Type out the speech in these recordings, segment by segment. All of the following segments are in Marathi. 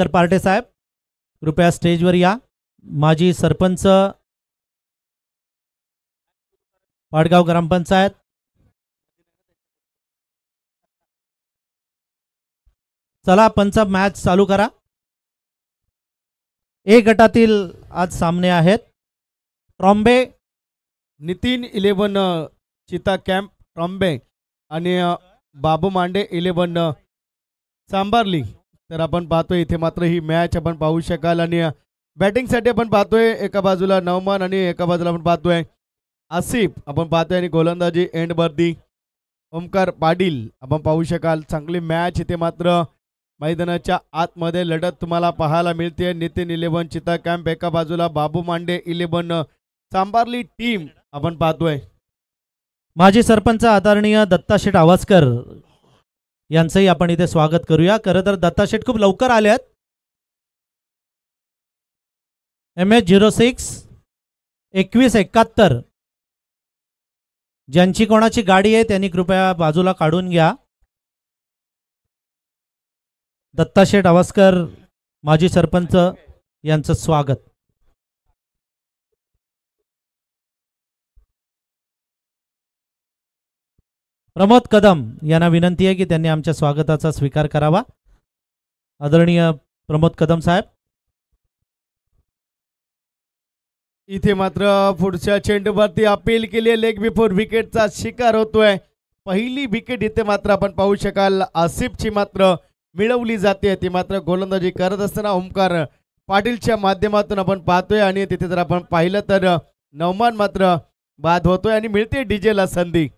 तर पार्टे साहेब कृपया स्टेजवर या माजी सरपंच पाडगाव ग्रामपंचायत चला पंच मॅच चालू करा ए गटातील आज सामने आहेत Trombay Nitin Eleven Cheetah Camp Trombay आणि बाबू मांडे इलेवन सांबारली तर आपण पाहतोय इथे मात्र ही मॅच आपण पाहू शकाल आणि बॅटिंगसाठी आपण पाहतोय एका बाजूला नवमान आणि एका बाजूला आपण पाहतोय आसिफ आपण पाहतोय आणि गोलंदाजी एंड बर्दी ओमकार पाटील आपण पाहू शकाल चांगली मॅच इथे मात्र मैदानाच्या आतमध्ये लढत तुम्हाला पाहायला मिळते नितीन इलेव्हन चिता कॅम्प एका बाजूला बाबू मांडे इलेव्हन सांबारली टीम आपण पाहतोय माजी सरपंच आदरणीय दत्ता शेठ आवाजकर यांचंही आपण इथे स्वागत करूया खरं तर दत्ताशेठ खूप लवकर आले आहेत एम एच झिरो सिक्स एकवीस एकाहत्तर ज्यांची कोणाची गाडी आहे त्यांनी कृपया बाजूला काढून घ्या दत्ताशेठ आवास्कर माजी सरपंच यांचं स्वागत प्रमोद कदम यांना विनंती आहे की त्यांनी आमच्या स्वागताचा स्वीकार करावा आदरणीय प्रमोद कदम साहेब इथे मात्र पुढच्या चेंडूवरती अपील केली लेग बिफोर विकेटचा शिकार होतोय पहिली विकेट इथे मात्र आपण पाहू शकाल आसिफची मात्र मिळवली जाते ती मात्र गोलंदाजी करत असताना ओंकार पाटीलच्या माध्यमातून आपण पाहतोय आणि तिथे जर आपण पाहिलं तर नवमान मात्र बाद होतोय आणि मिळते डीजेला संधी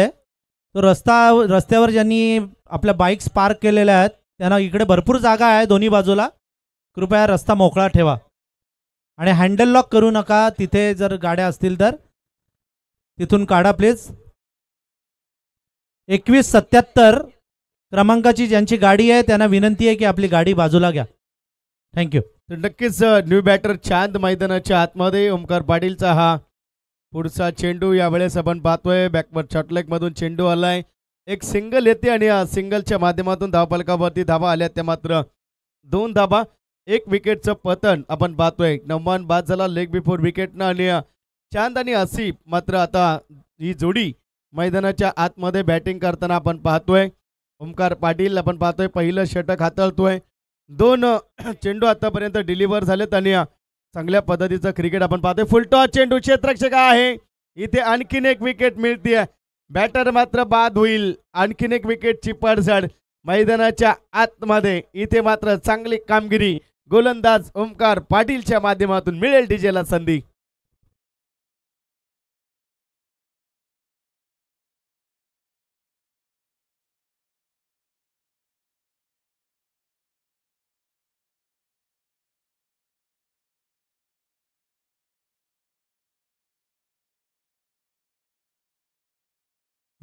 तो रस्ता रस्त्यावर ज्यांनी आपल्या बाईक्स पार्क केलेल्या आहेत त्यांना इकडे भरपूर जागा आहे दोन्ही बाजूला कृपया रस्ता मोकळा ठेवा आणि हँडल लॉक करू नका तिथे जर गाड्या असतील तर तिथून काढा प्लीज एकवीस सत्याहत्तर क्रमांकाची ज्यांची गाडी आहे त्यांना विनंती आहे की आपली गाडी बाजूला घ्या थँक्यू नक्कीच न्यू बॅटर चांद मैदानाच्या आतमध्ये ओमकार पाटीलचा हा पुढचा चेंडू यावेळेस आपण पाहतोय बॅकवर्ड मधून चेंडू आलाय एक सिंगल येते आणि या सिंगलच्या माध्यमातून धावपालकावरती धावा आल्या त्या मात्र दोन धावा एक विकेटचं पतन आपण पाहतोय नव्वान बाद झाला लेग बिफोर विकेटनं आणि चांद आणि आसिफ मात्र आता ही जोडी मैदानाच्या आतमध्ये बॅटिंग करताना आपण पाहतोय ओमकार पाटील आपण पाहतोय पहिलं षटक हाताळतोय दोन चेंडू आतापर्यंत डिलिव्हर झालेत आणि चांगल्या पद्धतीचं क्रिकेट आपण पाहतोय फुलटॉस चेंडू क्षेत्रक्षक आहे इथे आणखीन एक विकेट मिळते बॅटर मात्र बाद होईल आणखीन एक विकेटची पडझड मैदानाच्या आतमध्ये इथे मात्र चांगली कामगिरी गोलंदाज ओमकार पाटीलच्या माध्यमातून मिळेल डीजेला संधी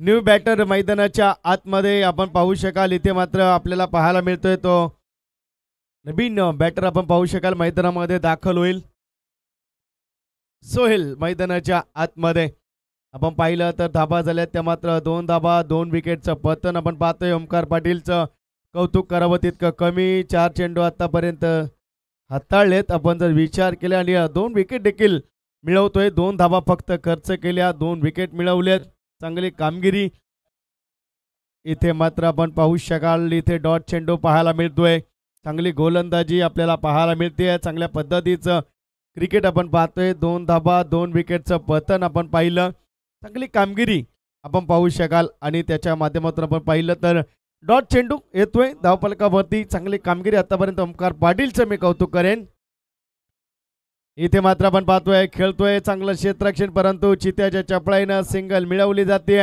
न्यू बॅटर मैदानाच्या आतमध्ये आपण पाहू शकाल इथे मात्र आपल्याला पाहायला मिळतोय तो नवीन बॅटर आपण पाहू शकाल मैदानामध्ये दाखल होईल सोहेल मैदानाच्या आतमध्ये आपण पाहिलं तर धाबा झाल्यात त्या मात्र दोन धाबा दोन विकेटचं पतन आपण पाहतोय ओमकार पाटीलचं कौतुक करावं तितकं कमी चार चेंडू आतापर्यंत हाताळलेत आपण जर विचार केला आणि दोन विकेट देखील मिळवतोय दोन धाबा फक्त खर्च केल्या दोन विकेट मिळवल्यात चांगली कामगिरी इथे मात्र आपण पाहू शकाल इथे डॉट चेंडू पाहायला मिळतोय चांगली गोलंदाजी आपल्याला पाहायला मिळते चांगल्या पद्धतीचं क्रिकेट आपण पाहतोय दोन धाबा दोन विकेटचं पतन आपण पाहिलं चांगली कामगिरी आपण पाहू शकाल आणि त्याच्या माध्यमातून आपण पाहिलं तर डॉट चेंडू येतोय धावपालकावरती चांगली कामगिरी आतापर्यंत ओंकार पाटीलचं मी कौतुक करेन इथे मात्र आपण पाहतोय खेळतोय चांगलं क्षेत्रक्षण परंतु चित्याच्या चपळाईनं सिंगल मिळवली जाते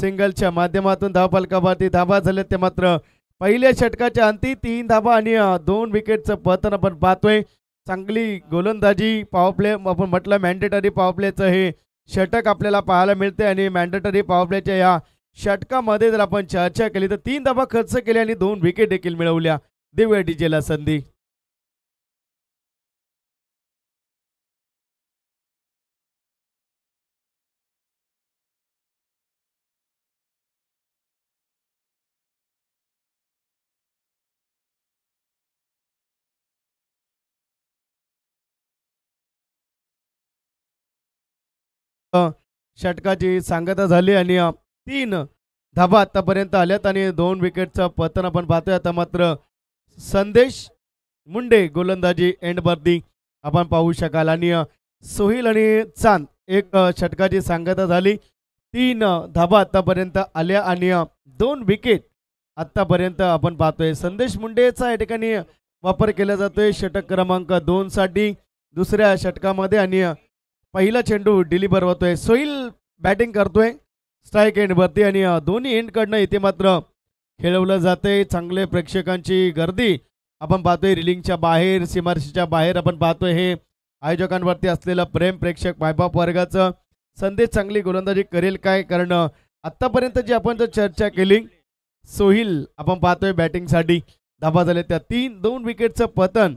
सिंगलच्या माध्यमातून धावपालकावरती धाबा झाले ते मात्र पहिल्या षटकाच्या अंती तीन धाबा आणि दोन विकेटचं पतन आपण पाहतोय चांगली गोलंदाजी पावरप्ले आपण म्हटलं मॅन्डेटरी पावप्लेचं हे षटक आपल्याला पाहायला मिळते आणि मॅन्डेटरी पावरप्लेच्या या षटकामध्ये जर आपण चर्चा केली तर तीन धाबा खर्च केले आणि दोन विकेट देखील मिळवल्या देवया डीजेला संधी षटकाची सांगता झाली आणि तीन धाबा आतापर्यंत आल्यात आणि दोन विकेटचं पतन आपण पाहतोय आता मात्र संदेश मुंडे गोलंदाजी एंडवरती आपण पाहू शकाल आणि सोहिल आणि चांद एक षटकाची सांगता झाली तीन धाबा आतापर्यंत आल्या आणि दोन विकेट आत्तापर्यंत आपण पाहतोय संदेश मुंडेचा या ठिकाणी वापर केला जातोय षटक क्रमांक साठी दुसऱ्या षटकामध्ये आणि पहिला चेंडू डिलिव्हर होतोय सोईल बॅटिंग करतोय स्ट्राईक एंडवरती आणि दोन्ही एंडकडनं इथे मात्र खेळवलं जाते चांगले प्रेक्षकांची गर्दी आपण पाहतोय रिलिंगच्या बाहेर सीमारशीच्या बाहेर आपण पाहतोय हे आयोजकांवरती असलेलं प्रेम प्रेक्षक मायबाप वर्गाचं संदेश चांगली गोलंदाजी करेल काय कारण आत्तापर्यंत जी आपण जर चर्चा केली सोहिल आपण पाहतोय बॅटिंगसाठी धाबा झाले त्या तीन दोन विकेटचं पतन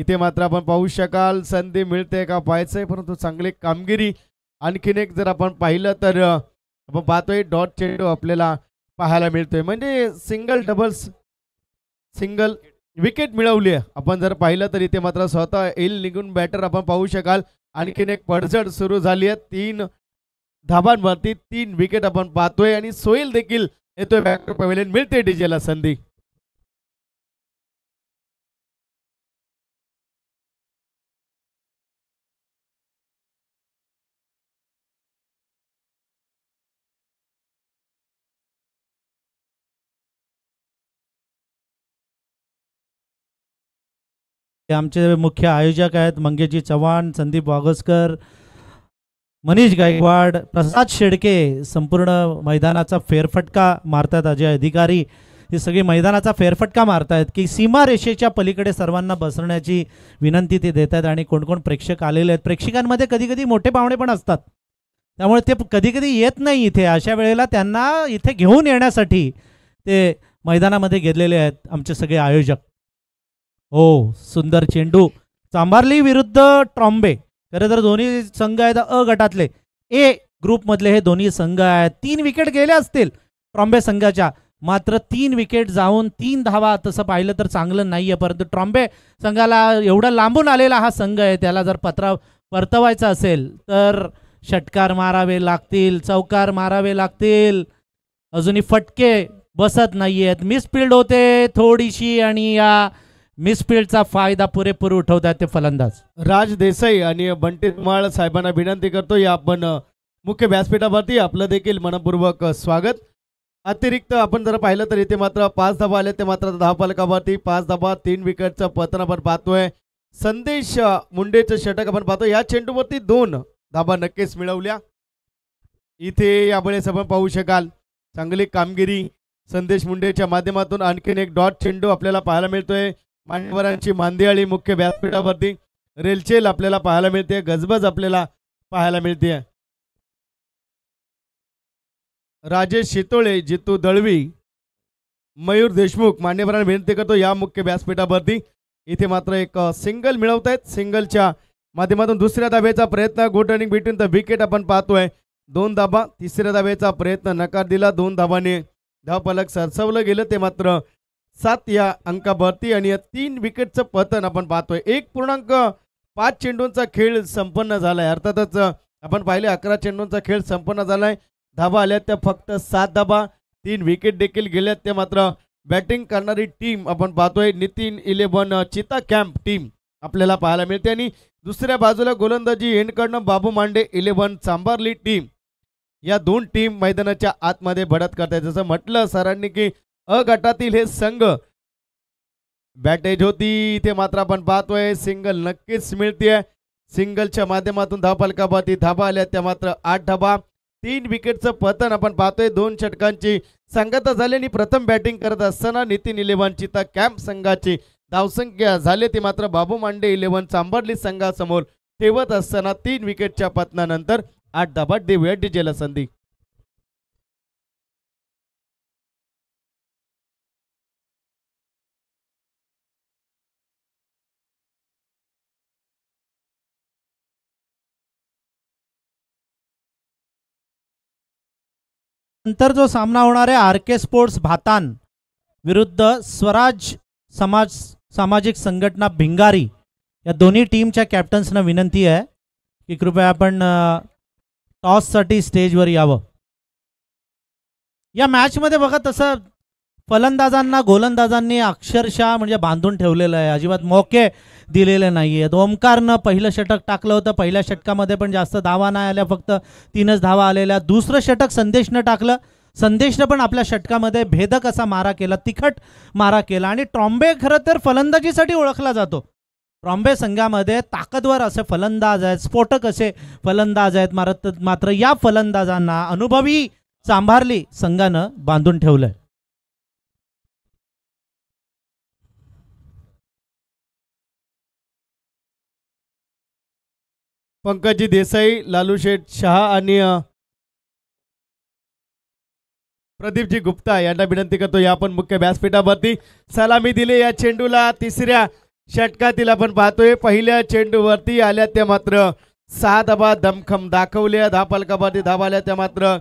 इथे मात्र आपण पाहू शकाल संधी मिळते का पाहायचं आहे परंतु चांगली कामगिरी आणखीन एक जर आपण पाहिलं तर आपण पाहतोय डॉट चेंडू आपल्याला पाहायला मिळतोय म्हणजे सिंगल डबल्स सिंगल विकेट मिळवली आहे आपण जर पाहिलं तर इथे मात्र स्वतः एल निघून बॅटर आपण पाहू शकाल आणखीन एक पडझड सुरू झाली आहे तीन धाबांवरती तीन विकेट आपण पाहतोय आणि सोईल देखील येतोय बॅटर पवेलेन मिळते डीजेला संधी हे आमचे मुख्य आयोजक आहेत मंगेशजी चव्हाण संदीप वागसकर मनीष गायकवाड प्रसाद शेडके संपूर्ण मैदानाचा फेरफटका मारतात अजय अधिकारी हे सगळे मैदानाचा फेरफटका मारतायत की सीमारेषेच्या पलीकडे सर्वांना बसण्याची विनंती ते देत आहेत आणि कोण कोण प्रेक्षक आलेले आहेत प्रेक्षकांमध्ये कधी कधी मोठे पाहुणे पण असतात त्यामुळे ते कधी कधी येत नाही इथे अशा वेळेला त्यांना इथे घेऊन येण्यासाठी ते मैदानामध्ये गेलेले आहेत आमचे सगळे आयोजक हो सुंदर चेंडू चांभारली विरुद्ध ट्रॉम्बे खरं तर दोन्ही संघ आहेत अ गटातले ए ग्रुपमधले हे दोन्ही संघ आहेत तीन विकेट गेले असतील ट्रॉम्बे संघाच्या मात्र तीन विकेट जाऊन तीन धावा तसं पाहिलं तर चांगलं नाही आहे परंतु ट्रॉम्बे संघाला एवढा लांबून आलेला हा संघ आहे त्याला जर पत्रा परतवायचा असेल तर षटकार मारावे लागतील चौकार मारावे लागतील अजूनही फटके बसत नाही आहेत मिसफिल्ड होते थोडीशी आणि या मिसफिल्डचा फायदा पुरेपूर उठवत ते फलंदाज राज देसाई आणि बंटी माळ साहेबांना विनंती करतो या आपण मुख्य व्यासपीठावरती आपलं देखील मनपूर्वक स्वागत अतिरिक्त आपण जर पाहिलं तर इथे मात्र पाच धाबा आले ते मात्र दहा पालकावरती पाच धाबा तीन विकेटचं पतन आपण पाहतोय संदेश मुंडेचं षटक आपण पाहतो या चेंडूवरती दोन धाबा नक्कीच मिळवल्या इथे यावेळेस आपण पाहू शकाल चांगली कामगिरी संदेश मुंडेच्या माध्यमातून आणखीन एक डॉट चेंडू आपल्याला पाहायला मिळतोय मान्यवरांची मांदियाळी मुख्य व्यासपीठावरती रेलचेल आपल्याला पाहायला मिळते गजबज आपल्याला पाहायला मिळते राजेश शितोळे जितू दळवी मयूर देशमुख मान्यवरांना विनंती करतो या मुख्य व्यासपीठावरती इथे मात्र एक सिंगल मिळवत आहेत सिंगलच्या माध्यमातून दुसऱ्या दाब्याचा प्रयत्न good running between the wicket आपण पाहतोय दोन धाबा तिसऱ्या दाब्याचा प्रयत्न नकार दिला दोन धाबाने धावपालक सरसवलं गेलं ते मात्र सात या अंकावरती आणि या तीन विकेटचं पतन आपण पाहतोय एक पूर्णांक पाच चेंडूंचा खेळ संपन्न झाला आहे अर्थातच आपण पाहिले अकरा चेंडूंचा खेळ संपन्न झाला आहे धाबा आल्या त्या फक्त सात धाबा तीन विकेट देखील गेल्यात त्या मात्र बॅटिंग करणारी टीम आपण पाहतोय Nitin Eleven Cheetah Camp team आपल्याला पाहायला मिळते आणि दुसऱ्या बाजूला गोलंदाजी एंडकडनं बाबू मांडे इलेव्हन सांबारली टीम या दोन टीम मैदानाच्या आतमध्ये भडत करतायत जसं म्हटलं सरांनी की अ गटातील हे संघ बॅटेज होती इथे मात्र आपण पाहतोय सिंगल नक्कीच मिळतेय सिंगलच्या माध्यमातून धापालकाबाती धाबा आल्या त्या मात्र आठ धाबा तीन विकेटचं पतन आपण पाहतोय दोन षटकांची सांगता झाली आणि प्रथम बॅटिंग करत असताना नितीन इलेव्हनची तर कॅम्प संघाची धावसंख्या झाली ती मात्र बाबू मांडे इलेव्हन सांभाळली संघासमोर ठेवत असताना तीन विकेटच्या पतनानंतर आठ धाबा देऊया डीजेला संधी नंतर जो सामना होणार आहे आर के स्पोर्ट्स भातान विरुद्ध स्वराज समाज सामाजिक संघटना भिंगारी या दोन्ही टीमच्या कॅप्टन्सना विनंती आहे की कृपया आपण टॉससाठी स्टेजवर यावं या मॅचमध्ये बघा तसं फलंदाजांना गोलंदाजांनी अक्षरशः म्हणजे बांधून ठेवलेलं आहे अजिबात मोके दिलेले नाही आहेत ओमकारनं पहिलं षटक टाकलं होतं पहिल्या षटकामध्ये पण जास्त धावा नाही आल्या फक्त तीनच धावा आलेल्या दुसरं षटक संदेशनं टाकलं संदेशनं पण आपल्या षटकामध्ये भेदक असा मारा केला तिखट मारा केला आणि ट्रॉम्बे खरं तर फलंदाजीसाठी ओळखला जातो ट्रॉम्बे संघामध्ये ताकदवर असे फलंदाज आहेत स्फोटक असे फलंदाज आहेत मारत मात्र या फलंदाजांना अनुभवी सांभारली संघानं बांधून ठेवलं आहे पंकजी देसाई लालू शेठ शहा आणि प्रदीपजी गुप्ता यांना विनंती करतो या पण मुख्य व्यासपीठावरती सलामी दिली या चेंडूला तिसऱ्या षटकातील आपण पाहतोय पहिल्या चेंडूवरती आल्या त्या मात्र सहा धाबा दमखम दाखवल्या दहा पालकावरती धाबा आल्या त्या मात्र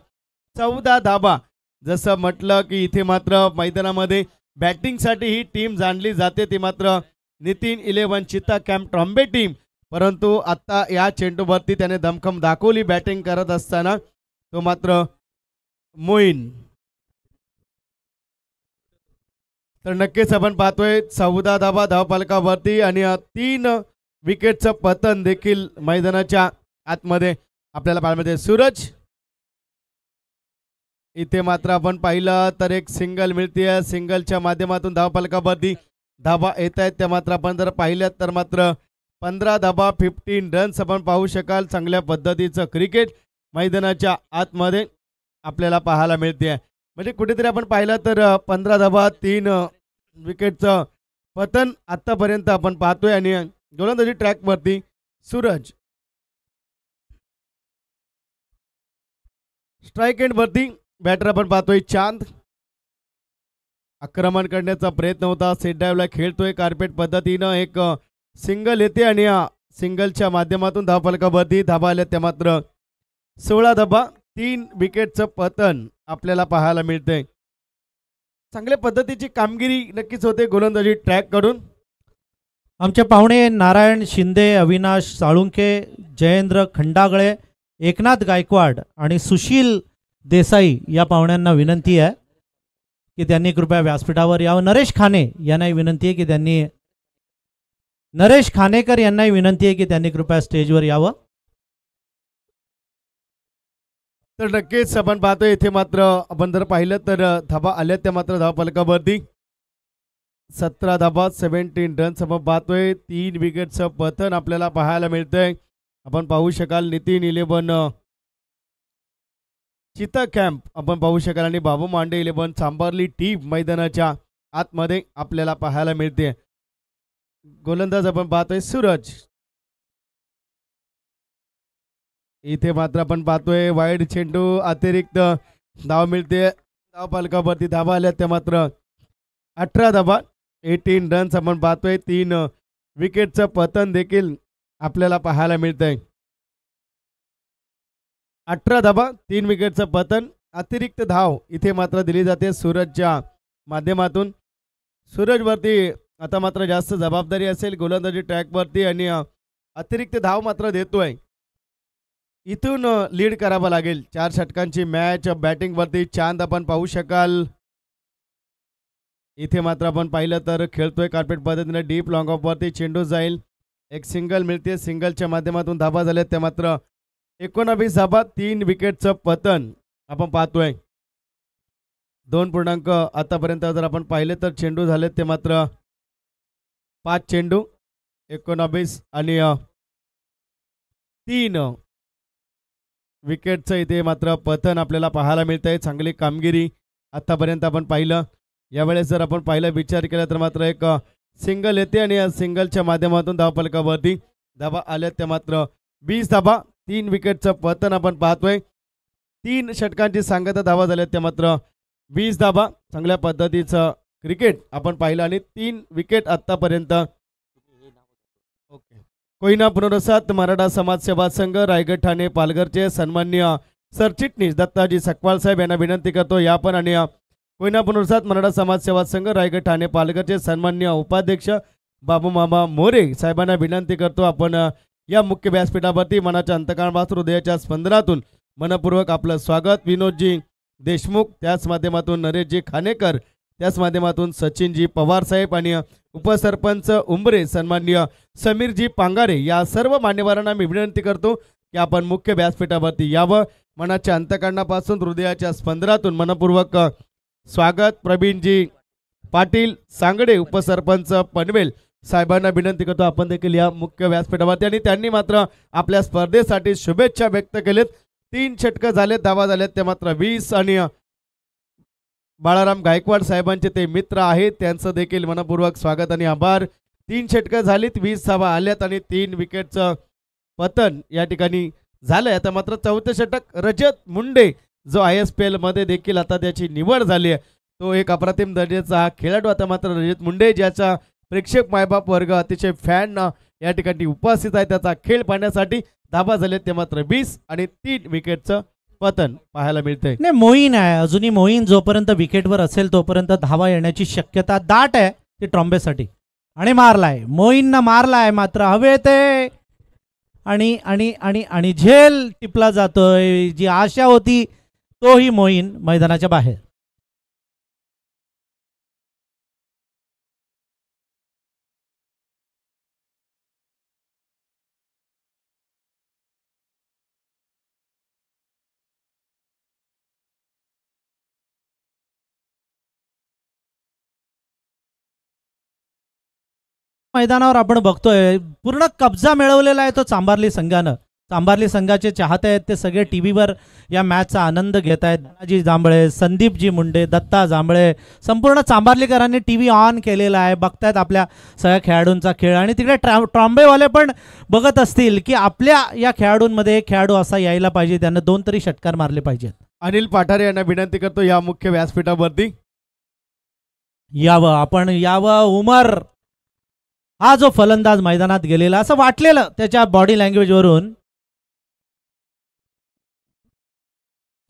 चौदा धाबा जसं म्हटलं की इथे मात्र मैदानामध्ये बॅटिंगसाठी ही टीम जाणली जाते ती मात्र Nitin Eleven Cheetah Camp Trombay team परंतु आत्ता या चेंडूवरती त्याने दमखम दाखवली बॅटिंग करत असताना तो मात्र मोईन तर नक्कीच आपण पाहतोय चौदा धाबा धावपालकावरती आणि तीन विकेटचं पतन देखील मैदानाच्या आतमध्ये आपल्याला पाहायला मिळते सूरज इथे मात्र आपण पाहिलं तर एक सिंगल मिळते सिंगलच्या माध्यमातून धावपालकावरती धाबा येत आहेत त्या मात्र आपण जर पाहिल्यात तर मात्र पंधरा धबा फिफ्टीन रन्स आपण पाहू शकाल चांगल्या पद्धतीचं क्रिकेट मैदानाच्या आतमध्ये आपल्याला पाहायला मिळते म्हणजे कुठेतरी आपण पाहिलं तर पंधरा धबा तीन विकेटचं पतन आत्तापर्यंत आपण पाहतोय आणि गोलंदाजी ट्रॅकवरती सूरज स्ट्राईक एंडवरती बॅटर आपण पाहतोय चांद आक्रमण करण्याचा प्रयत्न होता सेट डायव्हला खेळतोय कार्पेट पद्धतीनं एक सिंगल येते आणि या सिंगलच्या माध्यमातून धावफलकावरती धाबा आल्या त्या मात्र सोळा धाबा तीन विकेटचं पतन आपल्याला पाहायला मिळते चांगल्या पद्धतीची कामगिरी नक्कीच होते गोलंदाजी ट्रॅक करून आमचे पाहुणे नारायण शिंदे अविनाश साळुंके जयेंद्र खंडागळे एकनाथ गायकवाड आणि सुशील देसाई या पाहुण्यांना विनंती आहे की त्यांनी कृपया व्यासपीठावर यावं नरेश खाने यांनाही विनंती आहे की त्यांनी नरेश खानेकर यांनाही विनंती आहे की त्यांनी कृपया स्टेजवर यावं तर नक्कीच आपण पाहतो इथे मात्र आपण जर पाहिलं तर धाबा आल्यात त्या मात्र धाबा फलकावरती सतरा धाबा सेव्हन्टीन रन्स आपण पाहतोय तीन विकेटचं पतन आपल्याला पाहायला मिळतंय आपण पाहू शकाल नितीन इलेव्हन चिता कॅम्प आपण पाहू शकाल आणि बाबू मांडे इलेव्हन सांबारली टीप मैदानाच्या आतमध्ये आपल्याला पाहायला मिळते गोलंदाज आपण पाहतोय सूरज इथे मात्र आपण पाहतोय वाईड चेंडू अतिरिक्त धाव मिळते धाव पालकावरती धावा आल्या त्या मात्र अठरा धाबा एटीन रन्स आपण पाहतोय तीन विकेटचं पतन देखील आपल्याला पाहायला मिळतंय अठरा धाबा तीन विकेटचं पतन अतिरिक्त धाव इथे मात्र दिली जाते सूरजच्या माध्यमातून सूरजवरती आता मात्र जास्त जबाबदारी असेल गोलंदाजी ट्रॅकवरती आणि अतिरिक्त धाव मात्र देतोय इथून लीड करावं लागेल चार षटकांची मॅच बॅटिंगवरती चांद आपण पाहू शकाल इथे मात्र आपण पाहिलं तर खेळतोय कार्पेट पद्धतीने डीप लॉंग ऑफवरती चेंडू जाईल एक सिंगल मिळते सिंगलच्या माध्यमातून धाबा झाल्या ते मात्र एकोणावीस धाबा तीन विकेटचं पतन आपण पाहतोय दोन पूर्णांक आतापर्यंत जर आपण पाहिले तर चेंडू झाले ते मात्र पाच चेंडू एकोणावीस आणि तीन विकेटचं इथे मात्र पतन आपल्याला पाहायला मिळतं आहे चांगली कामगिरी आत्तापर्यंत आपण पाहिलं यावेळेस जर आपण पाहिलं विचार केला तर मात्र एक सिंगल येते आणि या सिंगलच्या माध्यमातून पलकावरती धावा आल्या त्या मात्र वीस धाबा तीन विकेटचं पतन आपण पाहतोय तीन षटकांची सांगता धावा झाल्यात त्या मात्र वीस धाबा चांगल्या पद्धतीचं क्रिकेट आपण पाहिलं आणि तीन विकेट आतापर्यंत कोयना पुनरसात मराठा समाज सेवा संघ रायगड ठाणे पालघरचे सन्मान्य सरचिटणीस दत्ताजी सखवाल साहेब यांना विनंती करतो या पण आणि कोयना पुनरसात मराठा समाज सेवा संघ रायगड ठाणे पालघरचे सन्मान्य उपाध्यक्ष बाबू मामा मोरे साहेबांना विनंती करतो आपण या मुख्य व्यासपीठावरती मनाच्या अंतकाळपासून हृदयाच्या स्पंदनातून मनपूर्वक आपलं स्वागत विनोदजी देशमुख त्याच माध्यमातून नरेशजी खानेकर त्याच माध्यमातून सचिनजी पवारसाहेब आणि उपसरपंच उंबरे सन्मान्य समीरजी पांगारे या सर्व मान्यवरांना मी विनंती करतो की आपण मुख्य व्यासपीठावरती यावं मनाच्या अंतकरणापासून हृदयाच्या स्पंदरातून मनपूर्वक स्वागत प्रवीणजी पाटील सांगडे उपसरपंच पनवेल साहेबांना विनंती करतो आपण देखील या मुख्य व्यासपीठावरती आणि त्यांनी मात्र आपल्या स्पर्धेसाठी शुभेच्छा व्यक्त केलेत तीन षटकं झालेत दावा झालेत ते मात्र वीस आणि बाळाराम गायकवाड साहेबांचे ते मित्र आहेत त्यांचं देखील मनपूर्वक स्वागत आणि आभार तीन षटकं झालीत वीस धावा आल्यात आणि तीन विकेटचं पतन या ठिकाणी झालंय आता मात्र चौथं षटक रजत मुंडे जो आय एस पी एलमध्ये देखील आता त्याची निवड झाली आहे तो एक अप्रतिम हा खेळाडू आता मात्र रजत मुंडे ज्याचा प्रेक्षक मायबाप वर्ग अतिशय फॅन या ठिकाणी उपस्थित आहे त्याचा खेळ पाहण्यासाठी धाबा झाले ते मात्र वीस आणि तीन विकेटचं पतन पाहायला मिळते नाही मोईन आहे अजूनही मोईन जोपर्यंत विकेटवर असेल तोपर्यंत धावा येण्याची शक्यता दाट आहे ते ट्रॉम्बेसाठी आणि मारलाय मोईननं मारलाय मात्र हवे ते आणि आणि आणि आणि झेल टिपला जातोय जी आशा होती तोही मोईन मैदानाच्या बाहेर मैदानावर आपण बघतोय पूर्ण कब्जा मिळवलेला आहे तो चांबारली संघानं चांबारली संघाचे चाहते आहेत ते सगळे टी व्हीवर या मॅचचा आनंद घेत आहेत धनाजी जांभळे संदीपजी मुंडे दत्ता जांभळे संपूर्ण चांबारलीकरांनी टी व्ही ऑन केलेला आहे बघतायत आपल्या सगळ्या खेळाडूंचा खेळ आणि तिकडे ट्रॉ ट्रॉम्बेवाले पण बघत असतील की आपल्या या खेळाडूंमध्ये एक खेळाडू असा यायला पाहिजे त्यांना दोन तरी षटकार मारले पाहिजेत अनिल पाठारे यांना विनंती करतो या मुख्य व्यासपीठावरती यावं आपण यावं उमर हा जो फलंदाज मैदानात गेलेला असं वाटलेलं त्याच्या बॉडी लँग्वेजवरून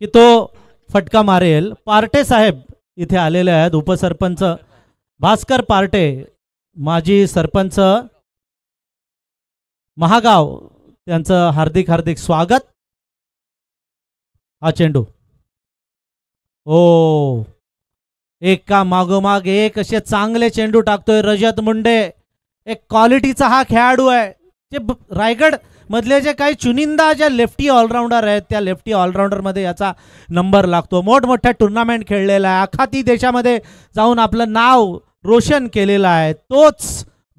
की तो फटका मारेल पार्टे साहेब इथे आलेले आहेत उपसरपंच भास्कर पार्टे माजी सरपंच महागाव त्यांचं हार्दिक हार्दिक स्वागत हा चेंडू हो एका मागोमाग एक असे चांगले चेंडू टाकतोय रजत मुंडे एक क्वालिटीचा हा खेळाडू आहे जे रायगड मधले जे काही चुनिंदा ज्या लेफ्टी ऑलराऊंडर आहेत त्या लेफ्टी ऑलराऊंडरमध्ये याचा नंबर लागतो मोठमोठ्या टुर्नामेंट खेळलेला आहे अखाती देशामध्ये जाऊन आपलं नाव रोशन केलेलं आहे तोच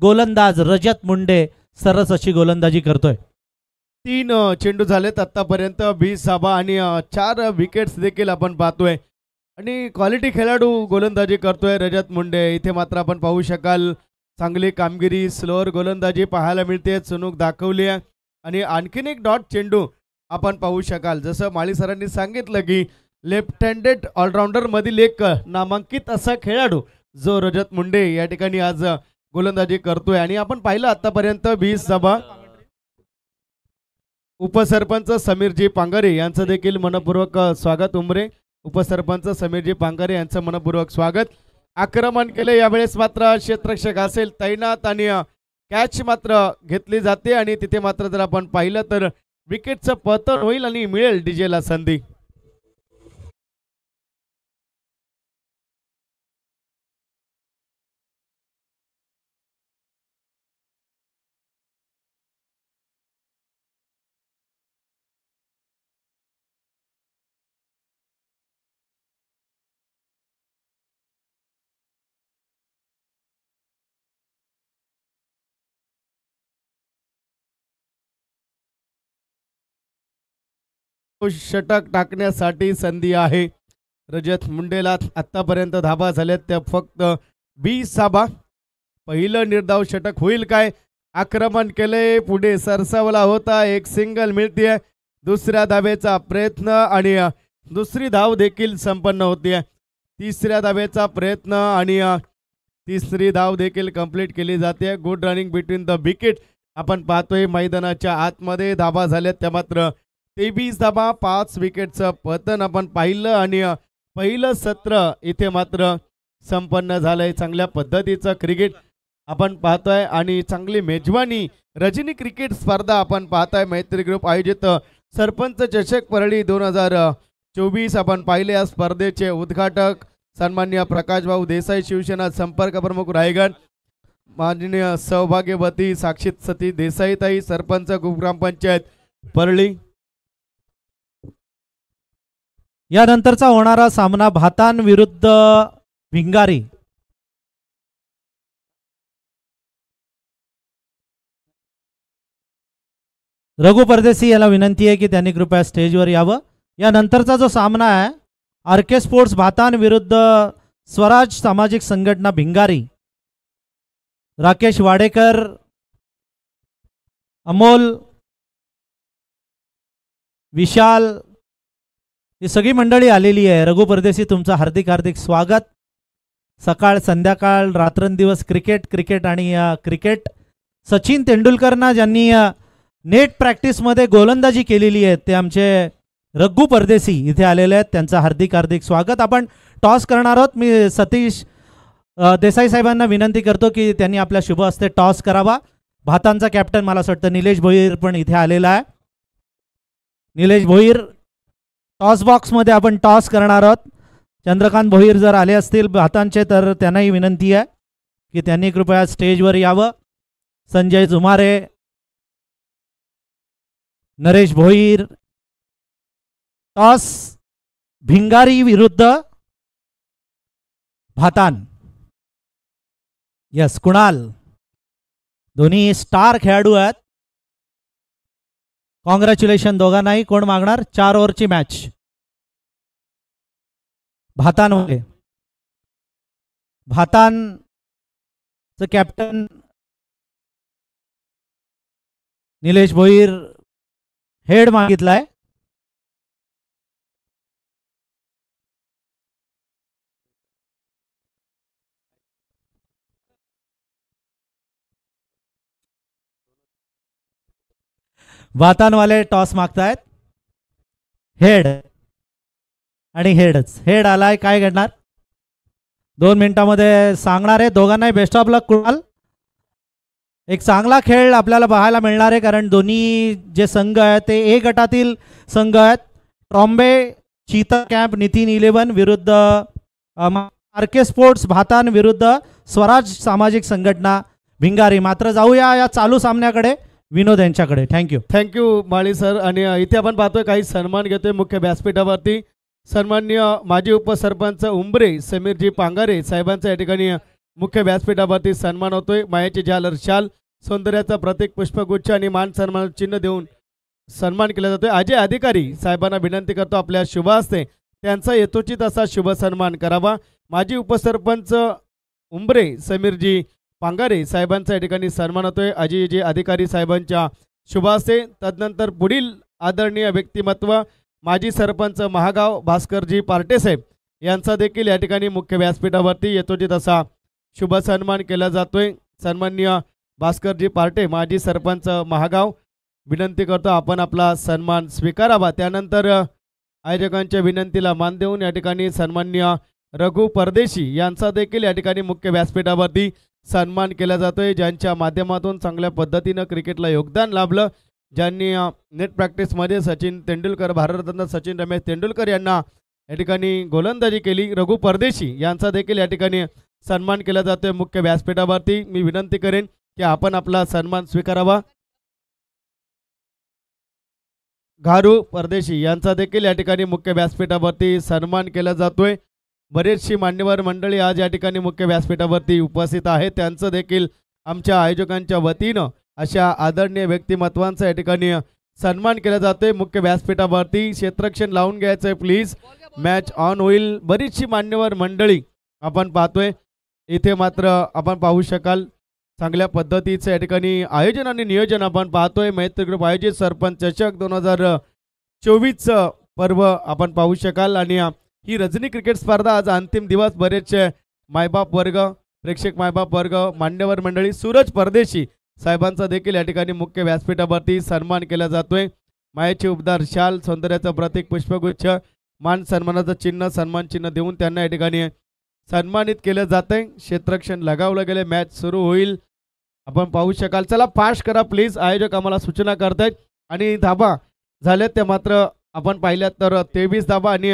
गोलंदाज रजत मुंडे सरस अशी गोलंदाजी करतोय तीन चेंडू झालेत आत्तापर्यंत वीस सभा आणि चार विकेट्स देखील आपण पाहतोय आणि क्वालिटी खेळाडू गोलंदाजी करतोय रजत मुंडे इथे मात्र आपण पाहू शकाल चांगली कामगिरी स्लोअर गोलंदाजी पाहायला मिळते चुनूक दाखवली आहे आणि आणखीन एक डॉट चेंडू आपण पाहू शकाल जसं माळी सरांनी सांगितलं की लेफ्ट हँडेड ऑलराऊंडरमधील एक नामांकित असा खेळाडू जो रजत मुंडे या ठिकाणी आज गोलंदाजी करतोय आणि आपण पाहिलं आतापर्यंत वीस सभा उपसरपंच समीरजी पांगरे यांचं देखील मनपूर्वक स्वागत उमरे उपसरपंच समीरजी पांगरे यांचं मनपूर्वक स्वागत आक्रमण केले यावेळेस मात्र क्षेत्रक्षक असेल तैनात आणि कॅच मात्र घेतली जाते आणि तिथे मात्र जर आपण पाहिलं तर विकेटचं पतन होईल आणि मिळेल डीजेला संधी षटक टाकण्यासाठी संधी आहे रजत मुंडेला आत्तापर्यंत धाबा झाल्यात त्या फक्त वीस धाबा पहिलं निर्धाव षटक होईल काय आक्रमण केले पुढे सरसावला होता एक सिंगल मिळते दुसऱ्या धावेचा प्रयत्न आणि दुसरी धाव देखील संपन्न होते तिसऱ्या धावेचा प्रयत्न आणि तिसरी धाव देखील कंप्लीट केली जाते good running between the wicket आपण पाहतोय मैदानाच्या आतमध्ये धाबा झाल्यात त्या मात्र तेवीस धाबा पाच विकेटचं पतन आपण पाहिलं आणि पहिलं सत्र इथे मात्र संपन्न झालंय चांगल्या पद्धतीचं क्रिकेट आपण पाहतोय आणि चांगली मेजवानी रजनी क्रिकेट स्पर्धा आपण पाहताय मैत्री ग्रुप आयोजित सरपंच चषक परळी दोन हजार चोवीस आपण पाहिले या स्पर्धेचे उद्घाटक सन्मान्य भाऊ देसाई शिवसेना संपर्क प्रमुख रायगड माननीय सौभाग्यवती साक्षीत सती देसाईताई सरपंच ग्रामपंचायत परळी यानंतरचा होणारा सामना भातान विरुद्ध भिंगारी रघु परदेसी याला विनंती आहे की त्यांनी कृपया स्टेजवर यावं यानंतरचा जो सामना आहे आर के स्पोर्ट्स भातान विरुद्ध स्वराज सामाजिक संघटना भिंगारी राकेश वाडेकर अमोल विशाल ही सगळी मंडळी आलेली आहे रघु परदेशी तुमचं हार्दिक हार्दिक स्वागत सकाळ संध्याकाळ रात्रंदिवस क्रिकेट क्रिकेट आणि क्रिकेट सचिन तेंडुलकरना ज्यांनी नेट प्रॅक्टिसमध्ये गोलंदाजी केलेली आहे ते आमचे रघु परदेशी इथे आलेले आहेत त्यांचं हार्दिक हार्दिक स्वागत आपण टॉस करणार आहोत मी सतीश देसाई साहेबांना विनंती करतो की त्यांनी आपल्या शुभ हस्ते टॉस करावा भातांचा कॅप्टन मला असं वाटतं निलेश भोईर पण इथे आलेला आहे निलेश भोईर टॉस बॉक्समध्ये आपण टॉस करणार आहोत चंद्रकांत भोईर जर आले असतील भातांचे तर त्यांनाही विनंती आहे की त्यांनी कृपया स्टेजवर यावं संजय जुमारे नरेश भोईर टॉस भिंगारी विरुद्ध भातान यस कुणाल दोन्ही स्टार खेळाडू आहेत कॉंग्रॅच्युलेशन दोघांनाही कोण मागणार चार ओव्हरची मॅच भातान, च कॅप्टन निलेश भोईर हेड मागितलाय वातानवाले टॉस मागतायत हेड आणि हेडच हेड आलाय काय घडणार दोन मिनिटामध्ये सांगणार आहे दोघांनाही बेस्ट ऑफ लक कुणाल एक चांगला खेळ आपल्याला पाहायला मिळणार आहे कारण दोन्ही जे संघ आहेत ते ए गटातील संघ आहेत Trombay Cheetah Camp Nitin Eleven विरुद्ध आर के स्पोर्ट्स भातान विरुद्ध स्वराज सामाजिक संघटना भिंगारी मात्र जाऊया या चालू सामन्याकडे विनोद यांच्याकडे थँक्यू थँक्यू माळी सर आणि इथे आपण पाहतोय काही सन्मान घेतोय मुख्य व्यासपीठावरती सन्मान्य माजी उपसरपंच उंबरे समीरजी पांगारे साहेबांचा या ठिकाणी मुख्य व्यासपीठावरती सन्मान होतोय मायाची झालर शाल सौंदर्याचा प्रतीक पुष्पगुच्छ आणि मान सन्मान चिन्ह देऊन सन्मान केला जातोय अजय अधिकारी साहेबांना विनंती करतो आपल्या शुभ असते त्यांचा यथोचित असा शुभ सन्मान करावा माजी उपसरपंच उंबरे समीरजी पांगारे साहेबांचा या ठिकाणी सन्मान होतोय जे अधिकारी साहेबांच्या शुभासे तदनंतर पुढील आदरणीय व्यक्तिमत्व माजी सरपंच महागाव भास्करजी पार्टेसाहेब यांचा देखील या ठिकाणी मुख्य व्यासपीठावरती येतो जे तसा शुभ सन्मान केला जातोय सन्मान्य भास्करजी पार्टे माजी सरपंच महागाव विनंती करतो आपण आपला सन्मान स्वीकारावा त्यानंतर आयोजकांच्या विनंतीला मान देऊन या ठिकाणी सन्मान्य रघु परदेशी यांचा देखील या ठिकाणी मुख्य व्यासपीठावरती सन्मान केला जातोय ज्यांच्या माध्यमातून चांगल्या पद्धतीनं क्रिकेटला योगदान लाभलं ज्यांनी नेट प्रॅक्टिसमध्ये सचिन तेंडुलकर भारतरत्न सचिन रमेश तेंडुलकर यांना या ठिकाणी गोलंदाजी केली रघु परदेशी यांचा देखील या ठिकाणी सन्मान केला जातोय मुख्य व्यासपीठावरती मी विनंती करेन की आपण आपला सन्मान स्वीकारावा घारू परदेशी यांचा देखील या ठिकाणी मुख्य व्यासपीठावरती सन्मान केला जातोय बरेचशी मान्यवर मंडळी आज या ठिकाणी मुख्य व्यासपीठावरती उपस्थित आहेत त्यांचं देखील आमच्या आयोजकांच्या वतीनं अशा आदरणीय व्यक्तिमत्वांचा या ठिकाणी सन्मान केला जातोय मुख्य व्यासपीठावरती क्षेत्रक्षण लावून घ्यायचं आहे प्लीज मॅच ऑन होईल बरीचशी मान्यवर मंडळी आपण पाहतोय इथे मात्र आपण पाहू शकाल चांगल्या पद्धतीचं या ठिकाणी आयोजन आणि नियोजन आपण पाहतोय मैत्री ग्रुप आयोजित सरपंच चषक दोन हजार चोवीसचं पर्व आपण पाहू शकाल आणि ही रजनी क्रिकेट स्पर्धा आज अंतिम दिवस बरेचसे मायबाप वर्ग प्रेक्षक मायबाप वर्ग मान्यवर मंडळी सूरज परदेशी साहेबांचा देखील या ठिकाणी मुख्य व्यासपीठावरती सन्मान केला जातोय मायेचे उबदार शाल सौंदर्याचं प्रतीक पुष्पगुच्छ मान सन्मानाचं चिन्ह सन्मान चिन्ह देऊन त्यांना या ठिकाणी सन्मानित केलं आहे क्षेत्रक्षण लगावलं गेलं मॅच सुरू होईल आपण पाहू शकाल चला फास्ट करा प्लीज आयोजक आम्हाला सूचना करतायत आणि धाबा झाल्यात त्या मात्र आपण पाहिल्यात तर तेवीस धाबा आणि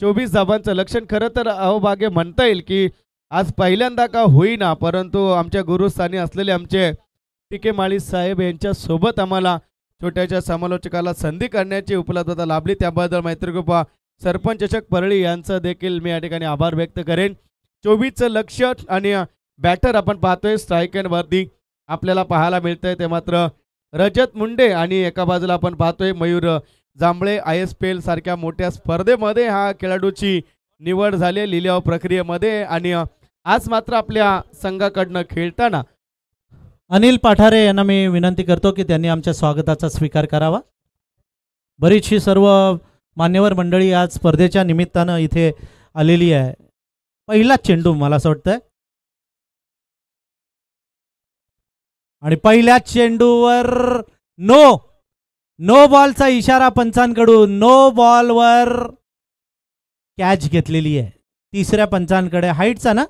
चोवीस धावांचं लक्षण खरं तर बागे म्हणता येईल की आज पहिल्यांदा का होईना परंतु आमच्या गुरुस्थानी असलेले आमचे टिके माळी साहेब यांच्यासोबत आम्हाला छोट्याशा समालोचकाला संधी करण्याची उपलब्धता लाभली त्याबद्दल मैत्रीकृपा सरपंच चषक परळी यांचं देखील मी या ठिकाणी आभार व्यक्त करेन चोवीसचं लक्ष आणि बॅटर आपण पाहतोय वर्दी आपल्याला पाहायला मिळतंय ते मात्र रजत मुंडे आणि एका बाजूला आपण पाहतोय Mayur Jambhale I S P L सारख्या मोठ्या स्पर्धेमध्ये हा खेळाडूची निवड झाली लिलाव प्रक्रियेमध्ये आणि आज मात्र आपल्या संघाकडनं खेळताना अनिल पाठारे यांना मी विनंती करतो की त्यांनी आमच्या स्वागताचा स्वीकार करावा बरीचशी सर्व मान्यवर मंडळी आज स्पर्धेच्या निमित्तानं इथे आलेली आहे पहिलाच चेंडू मला असं वाटतंय आणि पहिल्याच चेंडूवर नो नो बॉलचा इशारा पंचांकडून नो बॉलवर कॅच घेतलेली आहे तिसऱ्या पंचांकडे हाईटचा ना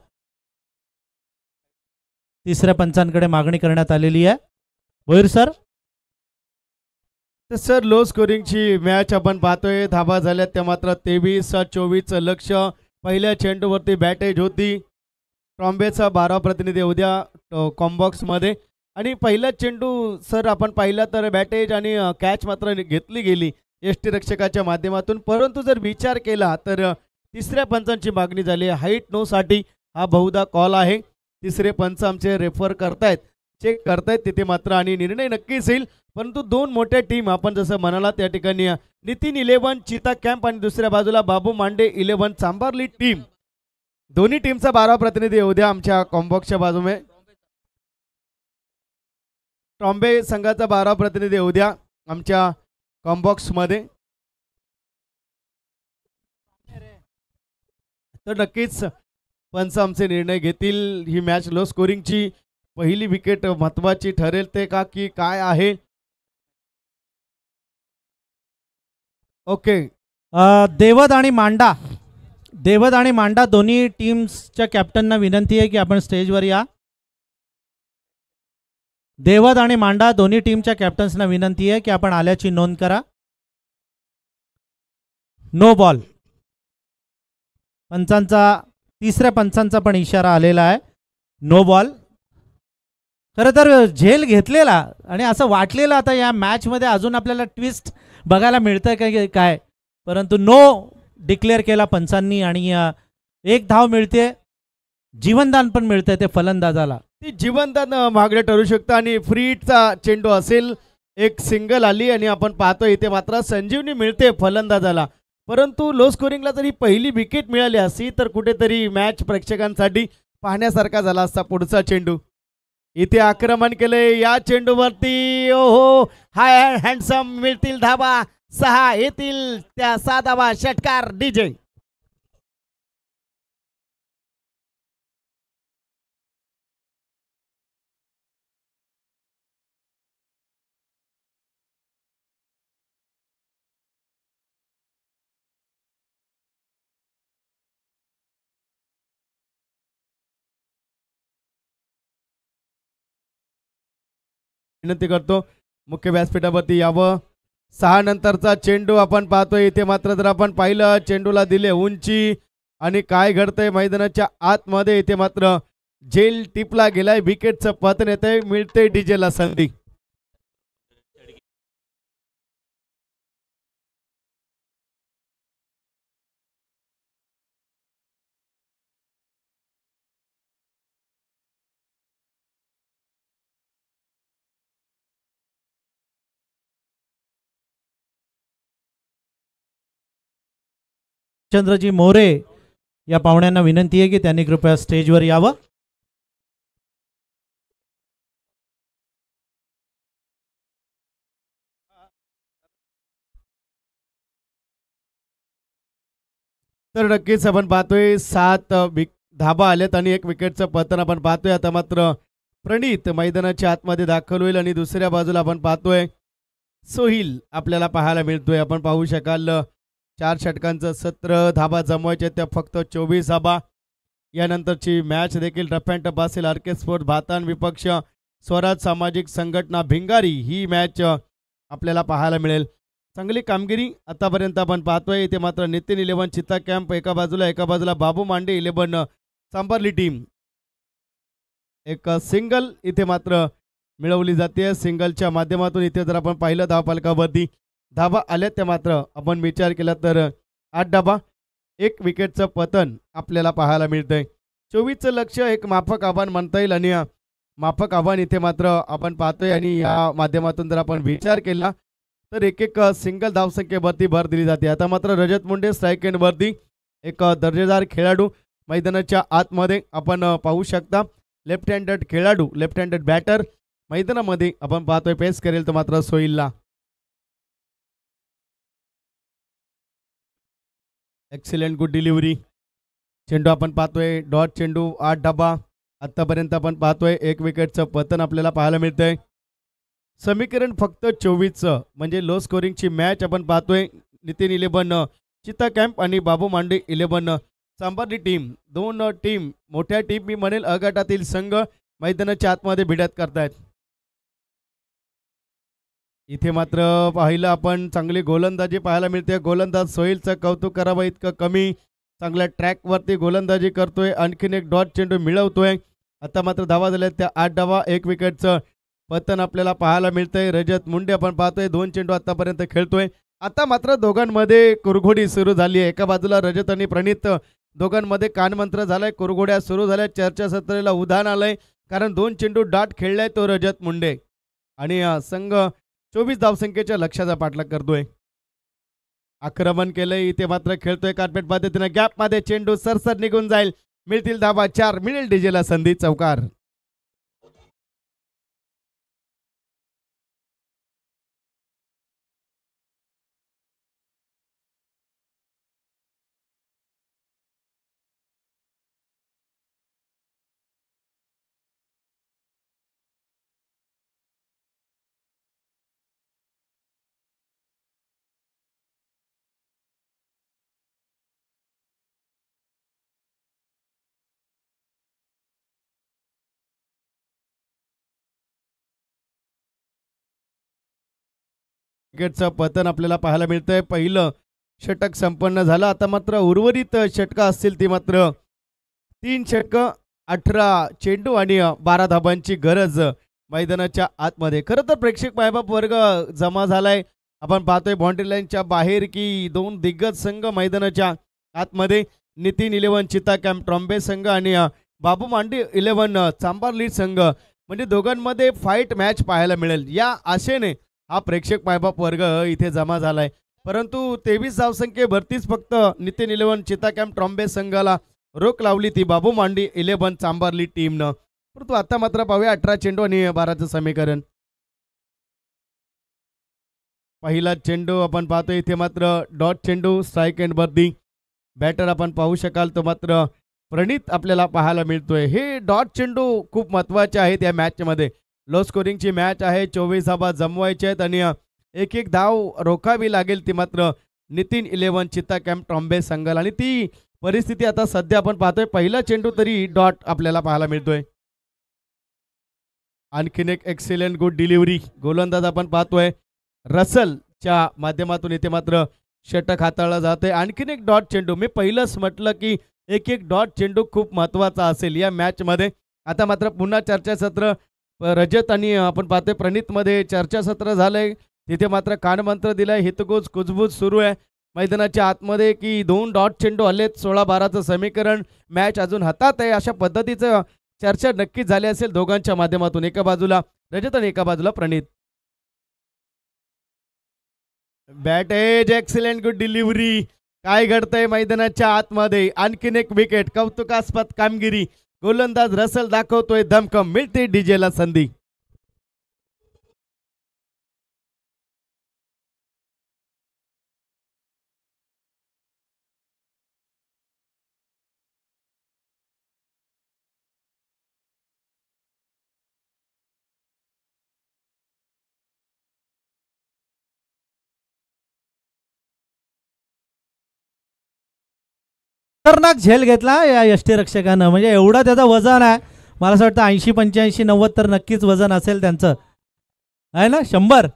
तिसऱ्या पंचांकडे मागणी करण्यात आलेली आहे भोईर सर सर लो स्कोरिंगची मॅच आपण पाहतोय धाबा झाल्यात त्या मात्र तेवीस चोवीस लक्ष पहिल्या चेंडूवरती बॅटेज होती ट्रॉम्बेचा बारा प्रतिनिधी उद्या कॉम्बॉक्समध्ये आणि पहिला चेंडू सर आपण पाहिला तर बॅटेज आणि कॅच मात्र घेतली गेली रक्षकाच्या माध्यमातून परंतु जर विचार केला तर तिसऱ्या पंचांची मागणी झाली हाईट नोसाठी हा बहुधा कॉल आहे तिसरे पंच आमचे रेफर करतायत चेक करतायत तिथे मात्र आणि निर्णय नक्कीच येईल परंतु दोन मोठ्या टीम आपण जसं म्हणाला त्या ठिकाणी नितीन इलेव्हन चिता कॅम्प आणि दुसऱ्या बाजूला बाबू मांडे इलेव्हन सांभारली टीम दोन्ही टीमचा बारा प्रतिनिधी उद्या आमच्या कॉम्बॉक्सच्या बाजूने ट्रॉम्बे संघाचा बारा प्रतिनिधी द्या आमच्या कॉम्बॉक्समध्ये तर नक्कीच पंच आमचे निर्णय घेतील ही मॅच लो स्कोरिंगची पहिली विकेट महत्वाची ठरेल ते का की काय आहे ओके देवद आणि मांडा देवद आणि मांडा दोन्ही टीम्सच्या कॅप्टनना विनंती आहे की आपण स्टेजवर या देवद आणि मांडा दोन्ही टीमच्या कॅप्टन्सना विनंती आहे की आपण आल्याची नोंद करा नो बॉल पंचांचा तिसऱ्या पंचांचा पण इशारा आलेला आहे नो बॉल खरं तर झेल घेतलेला आणि असं वाटलेलं आता या मॅचमध्ये अजून आपल्याला ट्विस्ट बघायला मिळतंय का काय परंतु नो डिक्लेअर केला पंचांनी आणि एक धाव मिळते जीवनदान पण मिळतंय ते फलंदाजाला ती न महागडे ठरू शकतं आणि फ्रीचा चेंडू असेल एक सिंगल आली आणि आपण पाहतो इथे मात्र संजीवनी मिळते फलंदाजाला परंतु लो स्कोरिंगला जरी पहिली विकेट मिळाली असती तर कुठेतरी मॅच प्रेक्षकांसाठी पाहण्यासारखा झाला असता पुढचा चेंडू इथे आक्रमण केले या चेंडूवरती ओहो हाय हँडसम मिळतील धाबा सहा येतील त्या सहा धाबा षटकार डीजे विनंती करतो मुख्य व्यासपीठावरती यावं सहा नंतरचा चेंडू आपण पाहतोय इथे मात्र जर आपण पाहिलं चेंडूला दिले उंची आणि काय घडतंय मैदानाच्या आतमध्ये इथे मात्र जेल टिपला गेलाय विकेटचं पतन आहे मिळते डीजेला संधी चंद्रजी मोरे या पाहुण्यांना विनंती आहे की त्यांनी कृपया स्टेजवर यावं तर नक्कीच आपण पाहतोय सात विक धाबा आलेत आणि एक विकेटचं पतन आपण पाहतोय आता मात्र प्रणीत मैदानाच्या आतमध्ये दाखल होईल आणि दुसऱ्या बाजूला आपण पाहतोय सोहिल आपल्याला पाहायला मिळतोय आपण पाहू शकाल चार षटकांचं सत्र धाबा जमवायचे त्या फक्त चोवीस धाबा यानंतरची मॅच देखील रफ अँड टफ असेल आर के स्पोर्ट भातान विपक्ष स्वराज सामाजिक संघटना भिंगारी ही मॅच आपल्याला पाहायला मिळेल चांगली कामगिरी आतापर्यंत आपण पाहतोय इथे मात्र नितीन इलेव्हन चित्ता कॅम्प एका बाजूला एका बाजूला बाबू मांडे इलेव्हन सांबरली टीम एक सिंगल इथे मात्र मिळवली जाते सिंगलच्या माध्यमातून इथे जर आपण पाहिलं धावपालकावरती धाबा आल्या त्या मात्र आपण विचार केला तर आठ धावा एक विकेटचं पतन आपल्याला पाहायला मिळतंय चोवीसचं लक्ष एक माफक आव्हान म्हणता येईल आणि माफक आव्हान इथे मात्र आपण पाहतोय आणि या माध्यमातून जर आपण विचार केला तर एक एक सिंगल धावसंख्येवरती भर दिली जाते आता मात्र रजत मुंडे स्ट्राईक एंडवरती एक दर्जेदार खेळाडू मैदानाच्या आतमध्ये आपण पाहू शकता लेफ्ट हँडेड खेळाडू लेफ्ट हँडेड बॅटर मैदानामध्ये आपण पाहतोय पेस करेल तो मात्र सोईलला एक्सिलेंट गुड डिलिव्हरी चेंडू आपण पाहतोय डॉट चेंडू आठ डबा आत्तापर्यंत आपण पाहतोय एक विकेटचं पतन आपल्याला पाहायला मिळतंय समीकरण फक्त चोवीसचं म्हणजे लो स्कोरिंगची मॅच आपण पाहतोय नितीन इलेबन चिता कॅम्प आणि बाबू मांडे इलेबन सांबारली टीम दोन टीम मोठ्या टीम मी म्हणेल अघाटातील संघ मैदानाच्या आतमध्ये भिड्यात करतायत इथे मात्र पाहिलं आपण चांगली गोलंदाजी पाहायला मिळते गोलंदाज सोहिलचं कौतुक करावं इतकं कमी चांगल्या ट्रॅकवरती गोलंदाजी करतोय आणखीन एक डॉट चेंडू मिळवतोय आता मात्र धावा झाल्या त्या आठ धावा एक विकेटचं पतन आपल्याला पाहायला मिळतंय रजत मुंडे आपण पाहतोय दोन चेंडू आतापर्यंत खेळतोय आता मात्र दोघांमध्ये कुरघोडी सुरू झाली आहे एका बाजूला रजत आणि प्रणित दोघांमध्ये कानमंत्र झालाय कुरघोड्या सुरू झाल्या चर्चासत्रेला उधाण आलंय कारण दोन चेंडू डाट खेळलाय तो रजत मुंडे आणि संघ चोवीस धावसंख्येच्या लक्ष्याचा पाठलाग करतोय आक्रमण केलंय इथे मात्र खेळतोय कार्पेट पद्धतीनं गॅपमध्ये चेंडू सरसर निघून जाईल मिळतील धाबा चार मिळेल डीजेला संधी चौकार क्रिकेटचं पतन आपल्याला पाहायला मिळतंय पहिलं षटक संपन्न झालं आता मात्र उर्वरित षटकं असतील ती मात्र तीन षटकं अठरा चेंडू आणि बारा धाबांची गरज मैदानाच्या आतमध्ये खरं तर प्रेक्षक मायबाप वर्ग जमा झालाय आपण पाहतोय बाउंड्री लाईनच्या बाहेर की दोन दिग्गज संघ मैदानाच्या आतमध्ये Nitin Eleven Cheetah Camp Trombay संघ आणि बाबू मांडी इलेव्हन चांबार लीड संघ म्हणजे दोघांमध्ये फाईट मॅच पाहायला मिळेल या आशेने हा प्रेक्षक मायबाप वर्ग इथे जमा झालाय परंतु तेवीस धावसंख्ये भरतीच फक्त Nitin Eleven Cheetah Camp Trombay संघाला रोख लावली ती बाबू मांडी इलेव्हन चांबारली टीमनं परंतु आता मात्र पाहूया अठरा चेंडू आणि बाराचं समीकरण पहिला चेंडू आपण पाहतो इथे मात्र डॉट चेंडू स्ट्राईक अँड बर्दी बॅटर आपण पाहू शकाल तो मात्र प्रणित आपल्याला पाहायला मिळतोय हे डॉट चेंडू खूप महत्वाचे आहेत या मॅचमध्ये लो स्कोरिंगची मॅच आहे चोवीस धाबा जमवायचे आहेत आणि एक एक धाव रोखावी लागेल ती मात्र Nitin Eleven Cheetah Camp Trombay संघाला आणि ती परिस्थिती आता सध्या आपण पाहतोय पहिला चेंडू तरी डॉट आपल्याला पाहायला मिळतोय आणखीन एक एक्सिलेंट गुड डिलिव्हरी गोलंदाज आपण पाहतोय रसलच्या माध्यमातून इथे मात्र षटक हाताळलं जाते आणखीन एक डॉट चेंडू मी पहिलंच म्हटलं की एक एक डॉट चेंडू खूप महत्त्वाचा असेल या मॅचमध्ये आता मात्र पुन्हा चर्चासत्र रजत आणि आपण पाहते प्रणितमध्ये चर्चासत्र झालंय तिथे मात्र कानमंत्र मंत्र आहे कुजबूज सुरू आहे मैदानाच्या आतमध्ये की दोन डॉट चेंडू हल्लेत सोळा बाराचं समीकरण मॅच अजून हातात आहे अशा पद्धतीचं चर्चा नक्कीच झाली असेल दोघांच्या माध्यमातून एका बाजूला रजत आणि एका बाजूला Pranit bat edge excellent good delivery काय घडतंय मैदानाच्या आतमध्ये आणखीन एक विकेट कौतुकास्पद कामगिरी गोलंदाज रसल दाखवतोय दमकम मिळते डीजेला संधी खतरनाक झेल घेतला या यष्टी रक्षकानं म्हणजे एवढा त्याचं वजन आहे मला असं वाटतं ऐंशी पंच्याऐंशी नव्वद तर नक्कीच वजन असेल त्यांचं आहे ना शंभर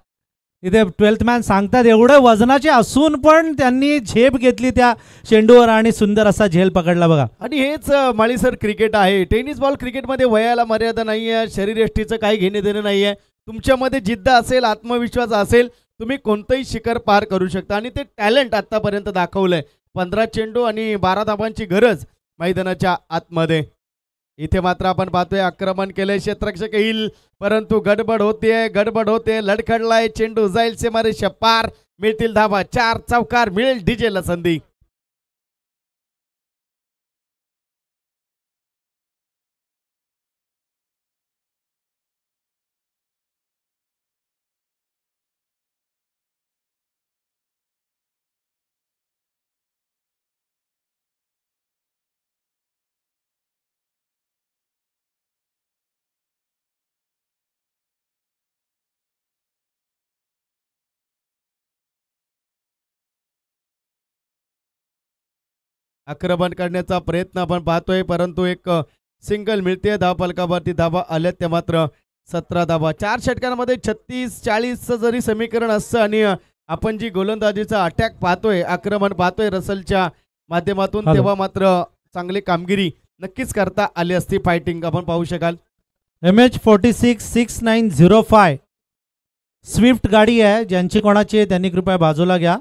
इथे ट्वेल्थ मॅन सांगतात एवढं वजनाचे असून पण त्यांनी झेप घेतली त्या चेंडूवर आणि सुंदर असा झेल पकडला बघा आणि हेच माळीसर क्रिकेट आहे टेनिस बॉल क्रिकेटमध्ये वयाला मर्यादा नाही आहे शरीरयष्टीचं काही घेणे देणं नाही आहे तुमच्यामध्ये जिद्द असेल आत्मविश्वास असेल तुम्ही कोणतंही शिखर पार करू शकता आणि ते टॅलेंट आत्तापर्यंत दाखवलं आहे पंधरा चेंडू आणि बारा धाबांची गरज मैदानाच्या आतमध्ये इथे मात्र आपण पाहतोय आक्रमण केले क्षेत्रक्षक येईल परंतु गडबड होते गडबड होते लडखडलाय चेंडू जाईल से मारे शपार मिळतील धाबा चार चौकार मिळेल डीजेला संधी आक्रमण करण्याचा प्रयत्न आपण पाहतोय परंतु एक सिंगल मिळते धाव धाबा धावा आलेत त्या मात्र सतरा धाबा चार षटकांमध्ये छत्तीस चाळीसचं जरी समीकरण असतं आणि आपण जी गोलंदाजीचा अटॅक पाहतोय आक्रमण पाहतोय रसलच्या माध्यमातून तेव्हा मात्र चांगली कामगिरी नक्कीच करता आली असती फायटिंग आपण पाहू शकाल M H forty six six nine zero five Swift गाडी आहे ज्यांची कोणाची आहे त्यांनी कृपया बाजूला घ्या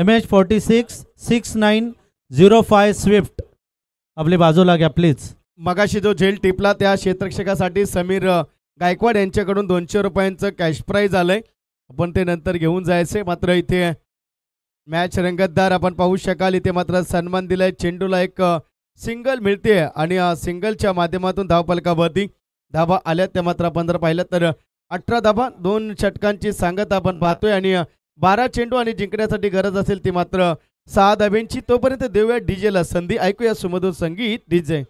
M H forty six six nine zero five Swift आपली बाजूला घ्या प्लीज मगाशी जो झेल टिपला त्या क्षेत्रक्षकासाठी समीर गायकवाड यांच्याकडून दोनशे रुपयांचं कॅश प्राईज आलंय आपण ते नंतर घेऊन जायचे मात्र इथे मॅच रंगतदार आपण पाहू शकाल इथे मात्र सन्मान दिलाय चेंडूला एक सिंगल मिळते आणि सिंगलच्या माध्यमातून धावपलकावरती धाबा आल्या त्या मात्र आपण जर पाहिलं तर अठरा धाबा दोन षटकांची सांगत आपण पाहतोय आणि बारा चेंडू आणि जिंकण्यासाठी गरज असेल ती मात्र सहा दाब्यांची तोपर्यंत देऊया डीजेला संधी ऐकूया सुमधुर संगीत डीजे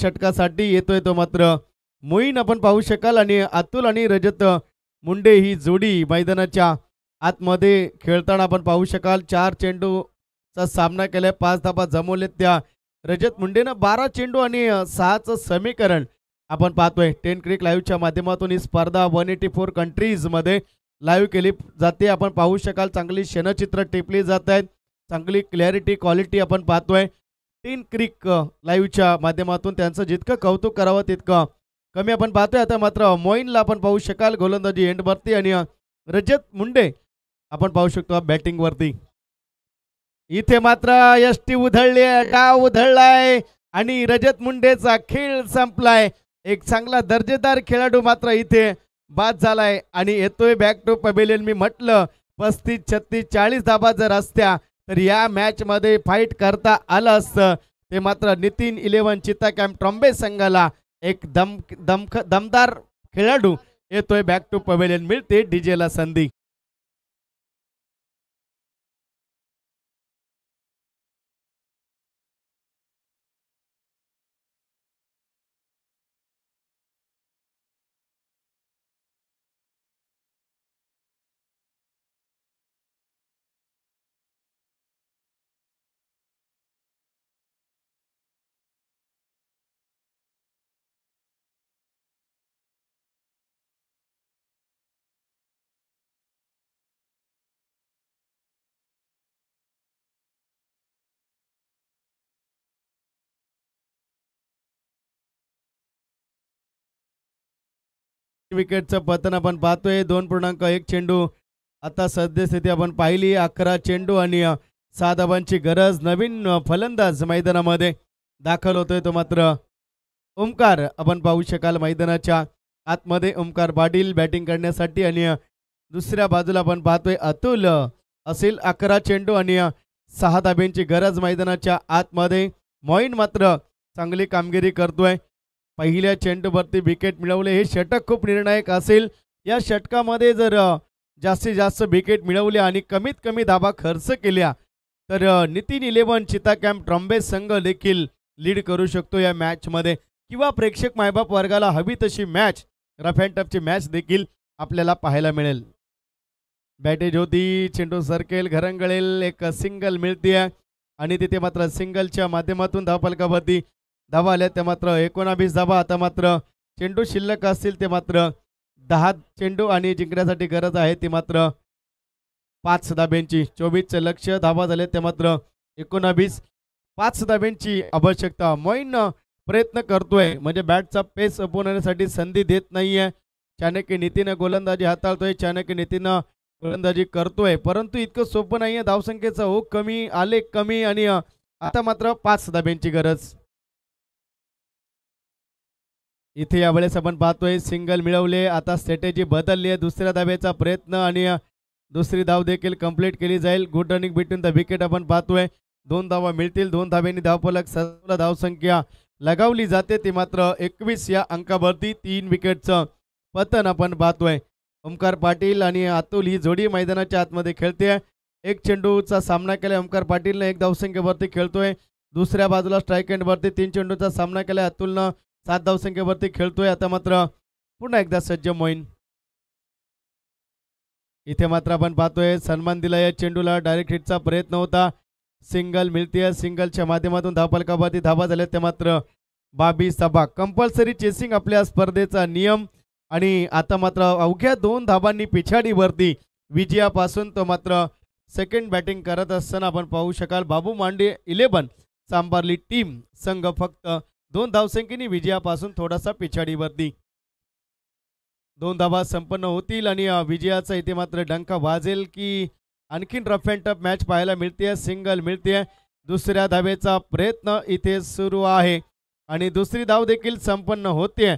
षटकासाठी येतोय तो मात्र मोईन आपण पाहू शकाल आणि अतुल आणि रजत मुंडे ही जोडी मैदानाच्या आतमध्ये खेळताना आपण पाहू शकाल चार चेंडूचा सामना केलाय पाच धाबा जमवलेत त्या रजत मुंडेनं बारा चेंडू आणि सहाचं समीकरण आपण पाहतोय टेन क्रिक लाईव्हच्या माध्यमातून ही स्पर्धा वन एटी फोर कंट्रीजमध्ये लाईव्ह केली जाते आपण पाहू शकाल चांगली क्षणचित्र टिपली जात आहेत चांगली क्लॅरिटी क्वालिटी आपण पाहतोय टीन क्रिक लाईव्हच्या माध्यमातून त्यांचं जितकं कौतुक करावं तितकं कमी आपण पाहतोय आता मात्र मोईनला आपण पाहू शकाल गोलंदाजी एंडवरती आणि रजत मुंडे आपण पाहू शकतो वरती इथे मात्र यष्टी उधळली डाव उधळलाय आणि रजत मुंडेचा खेळ संपलाय एक चांगला दर्जेदार खेळाडू मात्र इथे बाद झालाय आणि येतोय बॅक टू पबेलियन मी म्हटलं पस्तीस छत्तीस चाळीस धाबा जर असत्या तर या मॅचमध्ये फाईट करता आलं असतं ते मात्र Nitin Eleven Cheetah Camp Trombay संघाला एक दम दमख दमदार खेळाडू येतोय बॅक टू पवेलियन मिळते डीजेला संधी विकेटचं पतन आपण पाहतोय दोन पूर्णांक एक चेंडू आता सद्यस्थिती आपण पाहिली अकरा चेंडू आणि सहा धावांची गरज नवीन फलंदाज मैदानामध्ये दाखल होतोय तो मात्र ओमकार आपण पाहू शकाल मैदानाच्या आतमध्ये ओमकार पाटील बॅटिंग करण्यासाठी आणि दुसऱ्या बाजूला आपण पाहतोय अतुल असेल अकरा चेंडू आणि सहा धाब्यांची गरज मैदानाच्या आतमध्ये मोईन मात्र चांगली कामगिरी करतोय पहिल्या चेंडूवरती विकेट मिळवले हे षटक खूप निर्णायक असेल या षटकामध्ये जर जास्तीत जास्त विकेट मिळवले आणि कमीत कमी धाबा खर्च केल्या तर Nitin Eleven Cheetah Camp Trombay संघ देखील लीड करू शकतो या मॅचमध्ये किंवा प्रेक्षक मायबाप वर्गाला हवी तशी मॅच रफ अँड टफची मॅच देखील आपल्याला पाहायला मिळेल बॅटेज होती चेंडू सरकेल घरंगळेल एक सिंगल मिळते आणि तिथे मात्र सिंगलच्या माध्यमातून धावपालकावरती धावा आल्या त्या मात्र एकोणावीस धावा आता मात्र चेंडू शिल्लक असतील ते मात्र दहा चेंडू आणि जिंकण्यासाठी गरज आहे ती मात्र पाच धाब्यांची चोवीसचं लक्ष धावा झाले ते मात्र एकोणावीस पाच धाब्यांची आवश्यकता मोईन प्रयत्न करतोय म्हणजे बॅटचा पेस होण्यासाठी संधी देत नाही आहे चाणक्य नितीनं गोलंदाजी हाताळतोय चाणक्य नितीनं गोलंदाजी करतोय परंतु इतकं सोपं नाही आहे धावसंख्येचा हो कमी आले कमी आणि आता मात्र पाच धाब्यांची गरज इथे यावेळेस आपण पाहतोय सिंगल मिळवले आता स्ट्रॅटेजी बदलली आहे दुसऱ्या धाब्याचा प्रयत्न आणि दुसरी धाव देखील कंप्लीट केली जाईल good running between the wicket आपण पाहतोय दोन धावा मिळतील दोन धाव्यांनी धावपलक सतरा धावसंख्या लगावली जाते ती मात्र एकवीस या अंकावरती तीन विकेटचं पतन आपण पाहतोय ओमकार पाटील आणि अतुल ही जोडी मैदानाच्या आतमध्ये खेळते एक चेंडूचा सामना केला ओमकार पाटीलनं एक धावसंख्येवरती खेळतोय दुसऱ्या बाजूला स्ट्राईक एंडवरती तीन चेंडूचा सामना केला अतुलनं सात धावसंख्येवरती खेळतोय आता मात्र पुन्हा एकदा सज्ज मोईन इथे मात्र आपण पाहतोय सन्मान दिला या चेंडूला डायरेक्ट हिटचा प्रयत्न होता सिंगल मिळते सिंगलच्या माध्यमातून धावपालकावरती धाबा झाल्या ते मात्र बाबी सभा कंपल्सरी चेसिंग आपल्या स्पर्धेचा नियम आणि आता मात्र अवघ्या दोन धाबांनी पिछाडीवरती विजयापासून तो मात्र सेकंड बॅटिंग करत असताना आपण पाहू शकाल बाबू मांडे इलेवन सांबारली टीम संघ फक्त दोन धावसंख्येने विजयापासून थोडासा पिछाडीवरती दोन धावा संपन्न होतील आणि विजयाचा इथे मात्र डंका वाजेल की आणखीन रफ अँड टफ मॅच पाहायला मिळते सिंगल मिळते दुसऱ्या धावेचा प्रयत्न इथे सुरू आहे आणि दुसरी धाव देखील संपन्न होते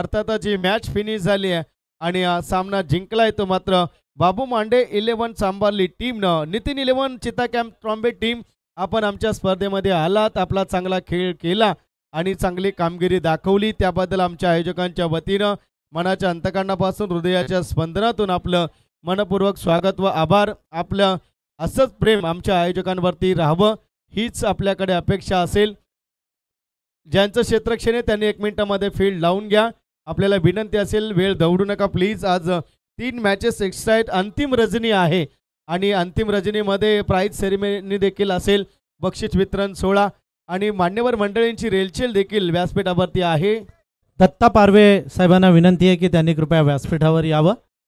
अर्थातच जी मॅच फिनिश झाली आहे आणि सामना जिंकला तो मात्र बाबू मांडे इलेव्हन सांभाळली टीमनं Nitin Eleven Cheetah Camp Trombay team आपण आमच्या स्पर्धेमध्ये आलात आपला चांगला खेळ केला आणि चांगली कामगिरी दाखवली त्याबद्दल आमच्या आयोजकांच्या वतीनं मनाच्या अंतकांनापासून हृदयाच्या स्पंदनातून आपलं मनपूर्वक स्वागत व आभार आपलं असंच प्रेम आमच्या आयोजकांवरती राहावं हीच आपल्याकडे अपेक्षा असेल ज्यांचं क्षेत्रक्षण आहे त्यांनी एक मिनिटामध्ये फील्ड लावून घ्या आपल्याला विनंती असेल वेळ दौडू नका प्लीज आज तीन मॅचेस एक्स्ट्रा अंतिम रजनी आहे आणि अंतिम रजनीमध्ये प्राईज सेरेमनी देखील असेल बक्षीस वितरण सोळा आणि मान्यवर मंडळींची रेलचेल देखील व्यासपीठावरती आहे दत्ता पारवे साहेबांना विनंती आहे की त्यांनी कृपया व्यासपीठावर यावं